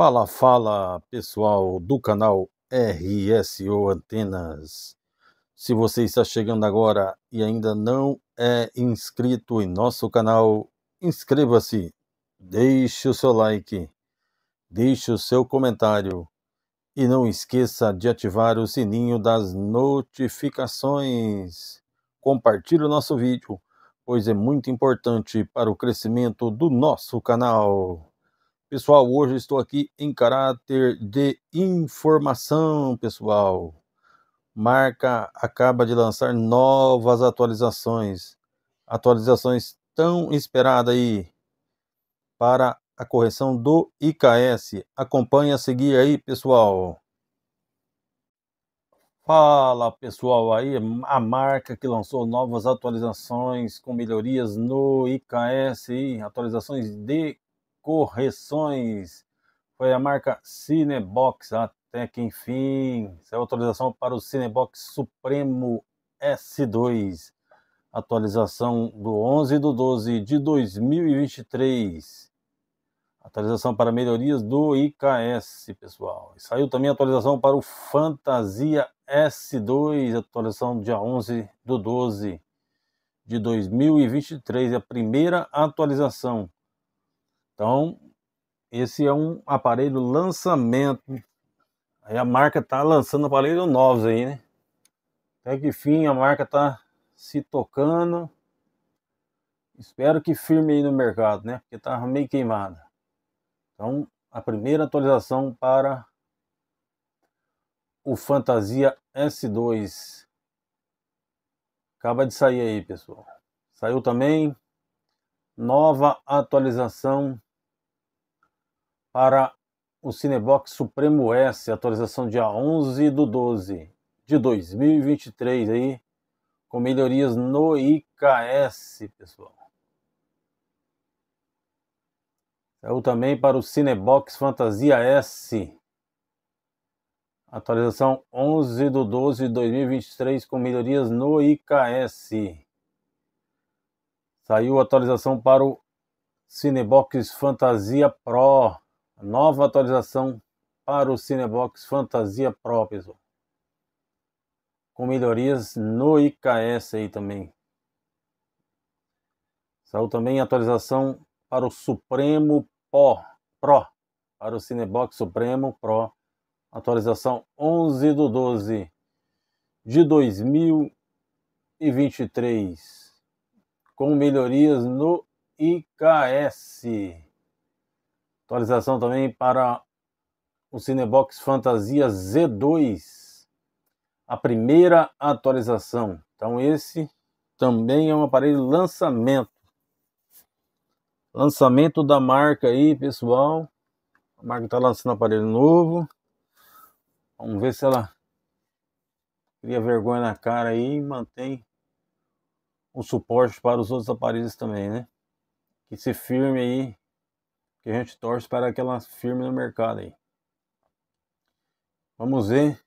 Fala, fala pessoal do canal RSO Antenas. Se você está chegando agora e ainda não é inscrito em nosso canal, inscreva-se, deixe o seu like, deixe o seu comentário e não esqueça de ativar o sininho das notificações. Compartilhe o nosso vídeo, pois é muito importante para o crescimento do nosso canal. Pessoal, hoje eu estou aqui em caráter de informação, pessoal. Marca acaba de lançar novas atualizações. Atualizações tão esperadas aí para a correção do IKS. Acompanhe a seguir aí, pessoal. Fala pessoal aí, a marca que lançou novas atualizações com melhorias no IKS, atualizações de correções. Foi a marca Cinebox, até que enfim, saiu é atualização para o Cinebox Supremo S2. Atualização do 11 do 12 de 2023. Atualização para melhorias do IKS, pessoal. E saiu também atualização para o Fantasia S2, atualização dia 11 do 12 de 2023, é a primeira atualização. Então, esse é um aparelho lançamento. Aí a marca tá lançando aparelhos novos aí, né? Até que fim a marca tá se tocando. Espero que firme aí no mercado, né? Porque tá meio queimada. Então, a primeira atualização para o Fantasia S2. Acaba de sair aí, pessoal. Saiu também nova atualização para o Cinebox Supremo S, atualização dia 11 do 12 de 2023 aí, com melhorias no IKS, pessoal. Saiu também para o Cinebox Fantasia S, atualização 11 do 12 de 2023, com melhorias no IKS. Saiu atualização para o Cinebox Fantasia Pro, nova atualização para o Cinebox Fantasia Pro, pessoal. Com melhorias no IKS aí também. Saiu também atualização para o Supremo Pro, Pro para o Cinebox Supremo Pro, atualização 11 do 12 de 2023, com melhorias no IKS. Atualização também para o Cinebox Fantasia Z2. A primeira atualização. Então esse também é um aparelho lançamento. Lançamento da marca aí, pessoal. A marca está lançando um aparelho novo. Vamos ver se ela cria vergonha na cara aí e mantém o suporte para os outros aparelhos também, né? Que se firme aí que a gente torce para que ela firme no mercado aí. Vamos ver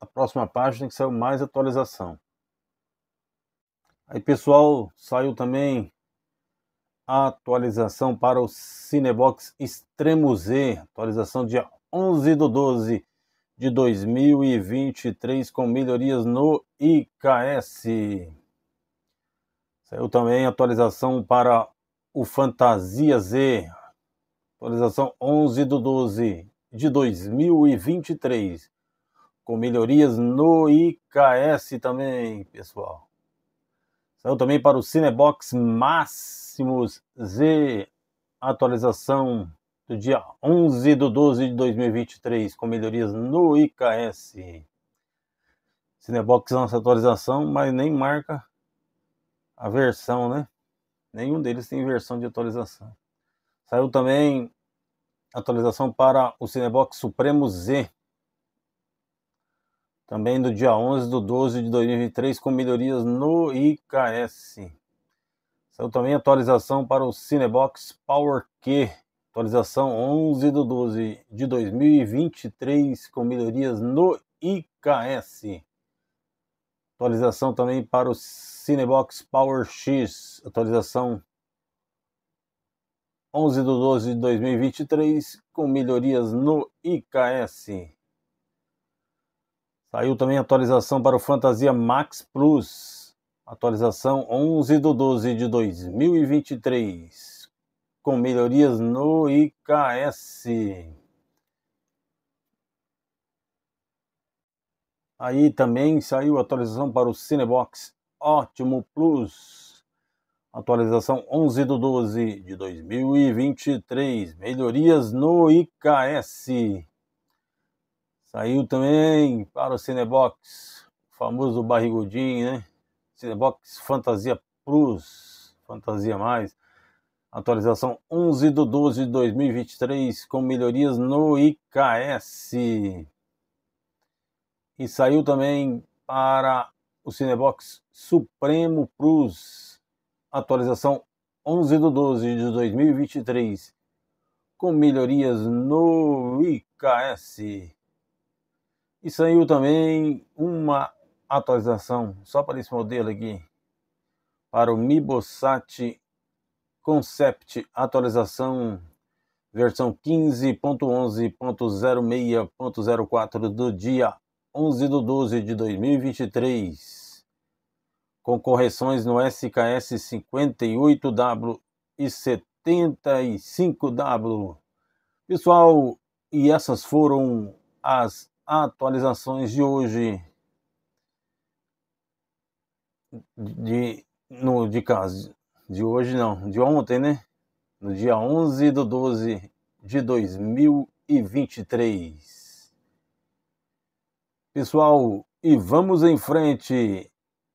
a próxima página que saiu mais atualização. Aí pessoal, saiu também a atualização para o Cinebox Extremo Z, atualização dia 11 do 12 de 2023 com melhorias no IKS. Saiu também atualização para o Fantasia Z, atualização 11 do 12 de 2023, com melhorias no IKS também, pessoal. Saiu também para o Cinebox Máximos Z, atualização do dia 11 do 12 de 2023, com melhorias no IKS. Cinebox lança atualização, mas nem marca a versão, né? Nenhum deles tem versão de atualização. Saiu também atualização para o Cinebox Supremo Z. Também do dia 11 do 12 de 2003 com melhorias no IKS. Saiu também atualização para o Cinebox Power Q. Atualização 11 do 12 de 2023, com melhorias no IKS. Atualização também para o Cinebox Power X. Atualização 11 de 12 de 2023, com melhorias no IKS. Saiu também atualização para o Fantasia Max Plus. Atualização 11 de 12 de 2023, com melhorias no IKS. Aí também saiu atualização para o Cinebox Ótimo Plus. Atualização 11 do 12 de 2023. Melhorias no IKS. Saiu também para o Cinebox, o famoso barrigudinho, né? Cinebox Fantasia Plus, Fantasia Mais. Atualização 11 do 12 de 2023 com melhorias no IKS. E saiu também para o Cinebox Supremo Plus atualização 11 do 12 de 2023, com melhorias no IKS. E saiu também uma atualização só para esse modelo aqui, para o Mibosat Concept atualização versão 15.11.06.04 do dia 11 do 12 de 2023 com correções no SKS 58W e 75W. Pessoal, e essas foram as atualizações de hoje de no de caso de hoje não, de ontem, né? No dia 11 do 12 de 2023. Pessoal, e vamos em frente